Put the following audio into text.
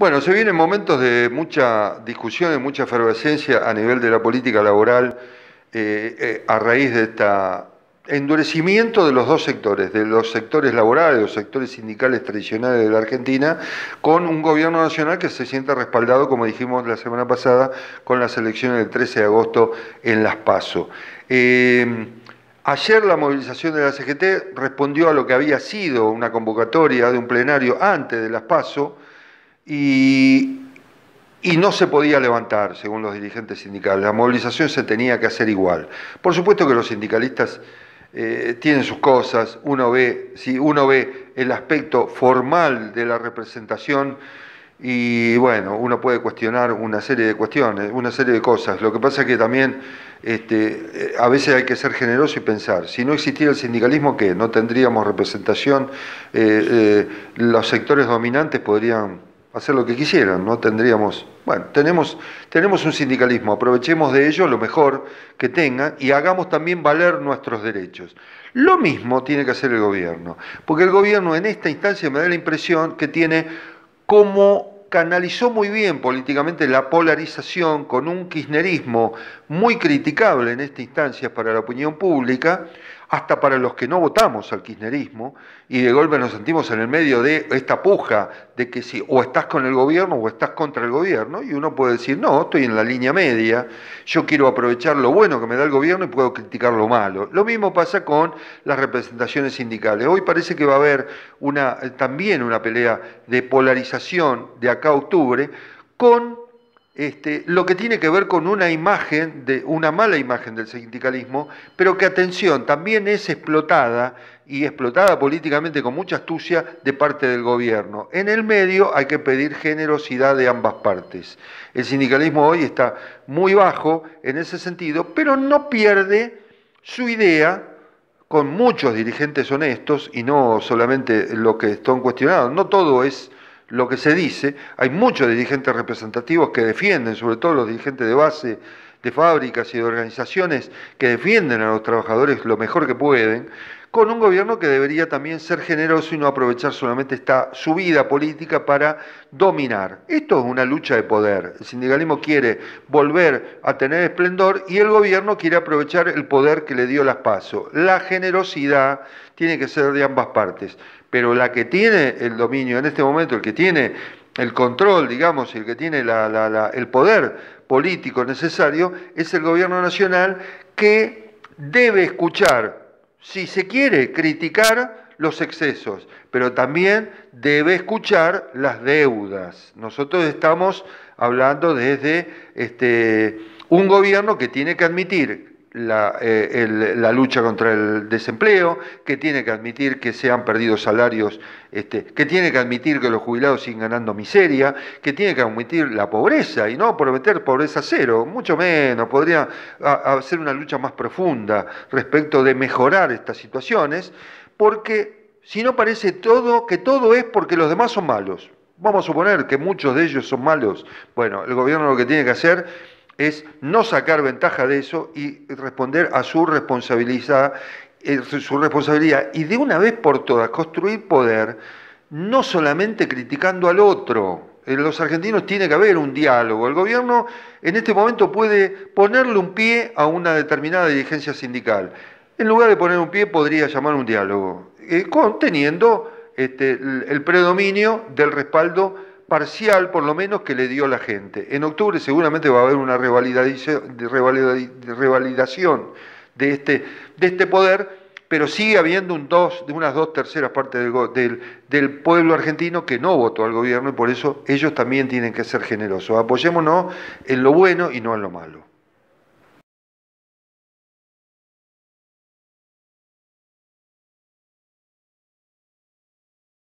Bueno, se vienen momentos de mucha discusión, y mucha efervescencia a nivel de la política laboral eh, eh, a raíz de este endurecimiento de los dos sectores, de los sectores laborales, los sectores sindicales tradicionales de la Argentina, con un gobierno nacional que se sienta respaldado, como dijimos la semana pasada, con las elecciones del 13 de agosto en Las Paso. Eh, ayer la movilización de la CGT respondió a lo que había sido una convocatoria de un plenario antes de las PASO, y, no se podía levantar, según los dirigentes sindicales. La movilización se tenía que hacer igual. Por supuesto que los sindicalistas eh, tienen sus cosas, uno ve, si uno ve el aspecto formal de la representación y bueno, uno puede cuestionar una serie de cuestiones, una serie de cosas. Lo que pasa es que también este, eh, a veces hay que ser generoso y pensar, si no existiera el sindicalismo, ¿qué? No tendríamos representación, eh, los sectores dominantes podrían hacer lo que quisieran, no tendríamos, bueno, tenemos, tenemos un sindicalismo, aprovechemos de ello lo mejor que tengan y hagamos también valer nuestros derechos. Lo mismo tiene que hacer el gobierno, porque el gobierno en esta instancia me da la impresión que tiene como canalizó muy bien políticamente la polarización con un kirchnerismo muy criticable en esta instancia para la opinión pública, hasta para los que no votamos al kirchnerismo y de golpe nos sentimos en el medio de esta puja de que si o estás con el gobierno o estás contra el gobierno y uno puede decir, no, estoy en la línea media, yo quiero aprovechar lo bueno que me da el gobierno y puedo criticar lo malo. Lo mismo pasa con las representaciones sindicales. Hoy parece que va a haber una, también una pelea de polarización de acá a octubre con este, lo que tiene que ver con una imagen, de, una mala imagen del sindicalismo, pero que, atención, también es explotada y explotada políticamente con mucha astucia de parte del gobierno. En el medio hay que pedir generosidad de ambas partes. El sindicalismo hoy está muy bajo en ese sentido, pero no pierde su idea con muchos dirigentes honestos, y no solamente lo que están cuestionados, no todo es lo que se dice, hay muchos dirigentes representativos que defienden, sobre todo los dirigentes de base de fábricas y de organizaciones que defienden a los trabajadores lo mejor que pueden, con un gobierno que debería también ser generoso y no aprovechar solamente esta subida política para dominar. Esto es una lucha de poder. El sindicalismo quiere volver a tener esplendor y el gobierno quiere aprovechar el poder que le dio las pasos. La generosidad tiene que ser de ambas partes, pero la que tiene el dominio en este momento, el que tiene el control, digamos, el que tiene el poder político necesario, es el gobierno nacional que debe escuchar si se quiere, criticar los excesos, pero también debe escuchar las deudas. Nosotros estamos hablando desde este, un gobierno que tiene que admitir eh, la, lucha contra el desempleo, que tiene que admitir que se han perdido salarios, este, que tiene que admitir que los jubilados siguen ganando miseria, que tiene que admitir la pobreza y no prometer pobreza cero, mucho menos, podría hacer una lucha más profunda respecto de mejorar estas situaciones, porque si no parece todo que todo es porque los demás son malos. Vamos a suponer que muchos de ellos son malos. Bueno, el gobierno lo que tiene que hacer es no sacar ventaja de eso y responder a su responsabilidad, eh, su responsabilidad y de una vez por todas construir poder, no solamente criticando al otro. Los argentinos tiene que haber un diálogo. El gobierno en este momento puede ponerle un pie a una determinada dirigencia sindical. En lugar de poner un pie, podría llamar un diálogo, eh, conteniendo este, el, el predominio del respaldo parcial, por lo menos, que le dio la gente. En octubre seguramente va a haber una revalidación, de, este, de este poder, pero sigue habiendo un dos, de unas dos terceras partes del, pueblo argentino que no votó al gobierno y por eso ellos también tienen que ser generosos. Apoyémonos en lo bueno y no en lo malo.